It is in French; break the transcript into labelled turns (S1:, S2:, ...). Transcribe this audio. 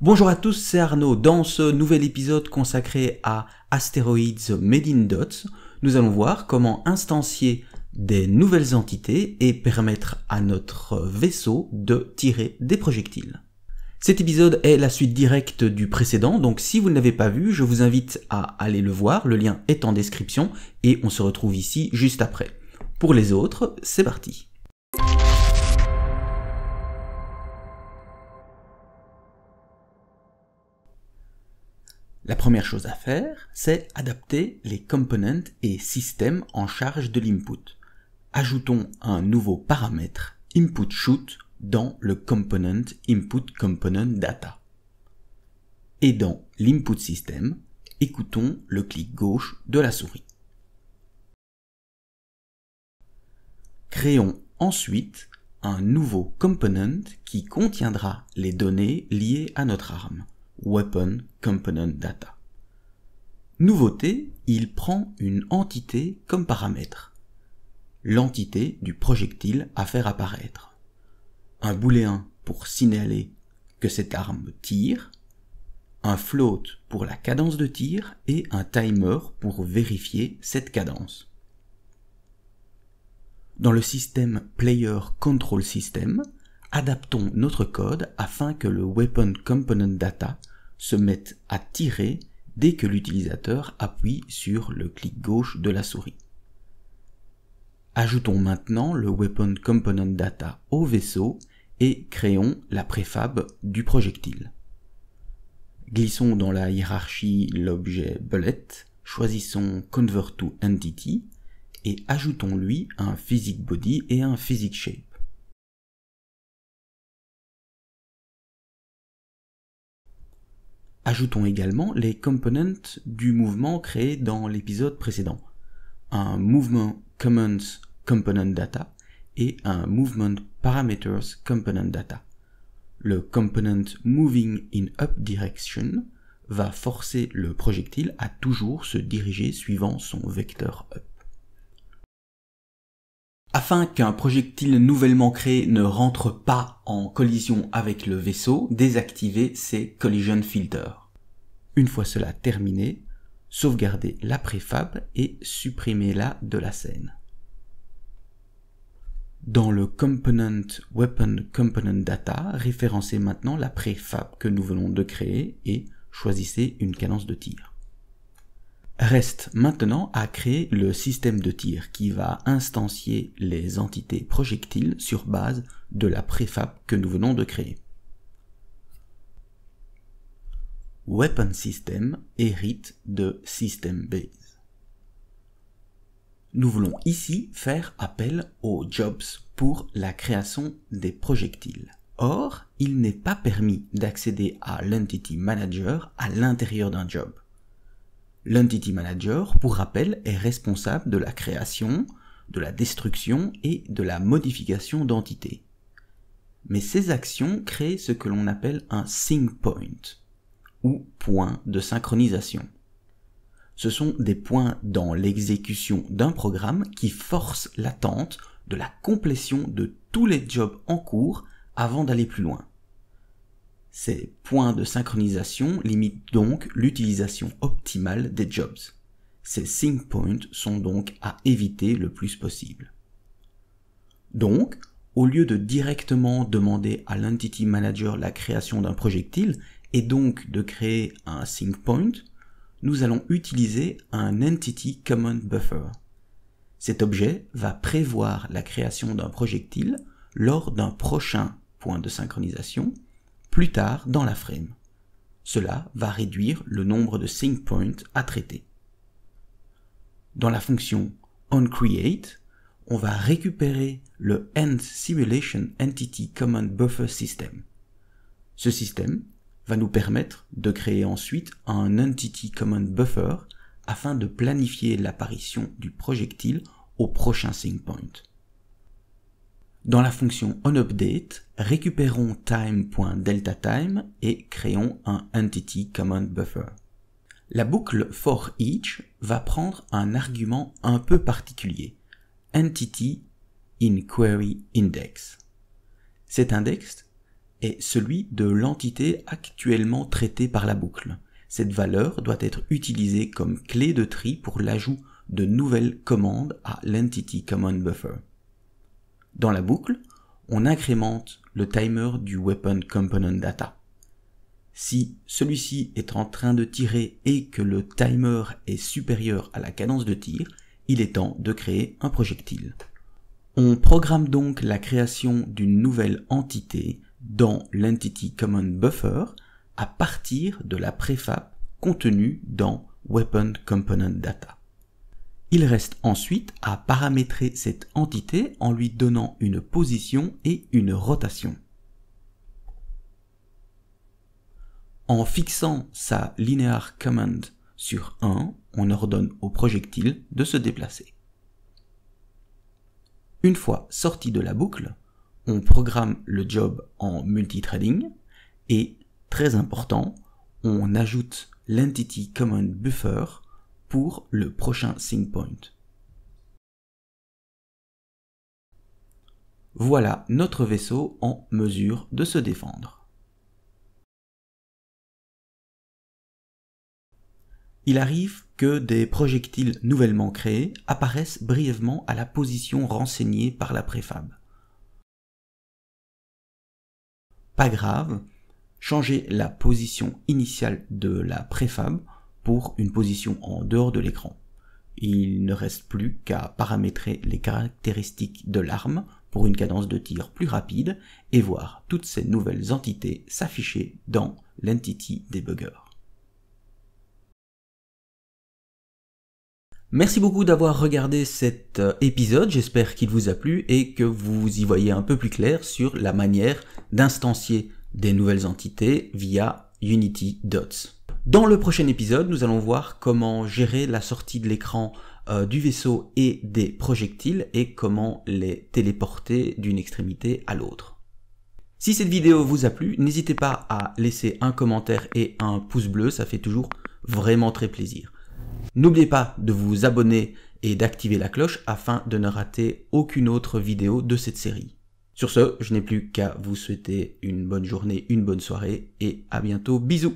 S1: Bonjour à tous, c'est Arnaud. Dans ce nouvel épisode consacré à Asteroids Made in Dots, nous allons voir comment instancier des nouvelles entités et permettre à notre vaisseau de tirer des projectiles. Cet épisode est la suite directe du précédent, donc si vous ne l'avez pas vu, je vous invite à aller le voir, le lien est en description et on se retrouve ici juste après. Pour les autres, c'est parti. La première chose à faire, c'est adapter les components et systèmes en charge de l'input. Ajoutons un nouveau paramètre input shoot dans le component input component data. Et dans l'input system, écoutons le clic gauche de la souris. Créons ensuite un nouveau component qui contiendra les données liées à notre arme. Weapon Component Data. Nouveauté, il prend une entité comme paramètre. L'entité du projectile à faire apparaître. Un booléen pour signaler que cette arme tire, un float pour la cadence de tir et un timer pour vérifier cette cadence. Dans le système Player Control System, adaptons notre code afin que le Weapon Component Data se mettent à tirer dès que l'utilisateur appuie sur le clic gauche de la souris. Ajoutons maintenant le Weapon Component Data au vaisseau et créons la préfab du projectile. Glissons dans la hiérarchie l'objet Bullet, choisissons Convert to Entity et ajoutons lui un Physic Body et un Physic Shape. Ajoutons également les components du mouvement créé dans l'épisode précédent. Un Movement Commons Component Data et un Movement Parameters Component Data. Le component Moving in Up Direction va forcer le projectile à toujours se diriger suivant son vecteur up. Afin qu'un projectile nouvellement créé ne rentre pas en collision avec le vaisseau, désactivez ces collision filters. Une fois cela terminé, sauvegardez la préfab et supprimez-la de la scène. Dans le component weapon component data, référencez maintenant la préfab que nous venons de créer et choisissez une cadence de tir. Reste maintenant à créer le système de tir qui va instancier les entités projectiles sur base de la préfab que nous venons de créer. Weapon System hérite de SystemBase. Nous voulons ici faire appel aux jobs pour la création des projectiles. Or, il n'est pas permis d'accéder à l'Entity Manager à l'intérieur d'un job. L'Entity Manager, pour rappel, est responsable de la création, de la destruction et de la modification d'entités. Mais ces actions créent ce que l'on appelle un Sync Point ou points de synchronisation. Ce sont des points dans l'exécution d'un programme qui forcent l'attente de la complétion de tous les jobs en cours avant d'aller plus loin. Ces points de synchronisation limitent donc l'utilisation optimale des jobs. Ces sync points sont donc à éviter le plus possible. Donc, au lieu de directement demander à l'entity manager la création d'un projectile et donc de créer un sync point, nous allons utiliser un entity common buffer. Cet objet va prévoir la création d'un projectile lors d'un prochain point de synchronisation, plus tard dans la frame. Cela va réduire le nombre de sync points à traiter. Dans la fonction onCreate, on va récupérer le End Simulation Entity Common Buffer System. Ce système va nous permettre de créer ensuite un Entity Common Buffer afin de planifier l'apparition du projectile au prochain sync point. Dans la fonction onUpdate, récupérons time.deltaTime et créons un Entity Common Buffer. La boucle for each va prendre un argument un peu particulier, entity in index. Cet index est celui de l'entité actuellement traitée par la boucle. Cette valeur doit être utilisée comme clé de tri pour l'ajout de nouvelles commandes à l'entity command buffer. Dans la boucle, on incrémente le timer du weapon component data. Si celui-ci est en train de tirer et que le timer est supérieur à la cadence de tir, il est temps de créer un projectile. On programme donc la création d'une nouvelle entité dans l'entity command buffer à partir de la préfab contenue dans weapon component data. Il reste ensuite à paramétrer cette entité en lui donnant une position et une rotation. En fixant sa linear command sur 1, on ordonne au projectile de se déplacer. Une fois sorti de la boucle, on programme le job en multitrading et, très important, on ajoute l'entity common buffer pour le prochain sync point. Voilà notre vaisseau en mesure de se défendre. Il arrive que des projectiles nouvellement créés apparaissent brièvement à la position renseignée par la préfab. pas grave, changer la position initiale de la préfab pour une position en dehors de l'écran. Il ne reste plus qu'à paramétrer les caractéristiques de l'arme pour une cadence de tir plus rapide et voir toutes ces nouvelles entités s'afficher dans l'entity debugger. Merci beaucoup d'avoir regardé cet euh, épisode, j'espère qu'il vous a plu et que vous y voyez un peu plus clair sur la manière d'instancier des nouvelles entités via Unity Dots. Dans le prochain épisode, nous allons voir comment gérer la sortie de l'écran euh, du vaisseau et des projectiles et comment les téléporter d'une extrémité à l'autre. Si cette vidéo vous a plu, n'hésitez pas à laisser un commentaire et un pouce bleu, ça fait toujours vraiment très plaisir. N'oubliez pas de vous abonner et d'activer la cloche afin de ne rater aucune autre vidéo de cette série. Sur ce, je n'ai plus qu'à vous souhaiter une bonne journée, une bonne soirée et à bientôt. Bisous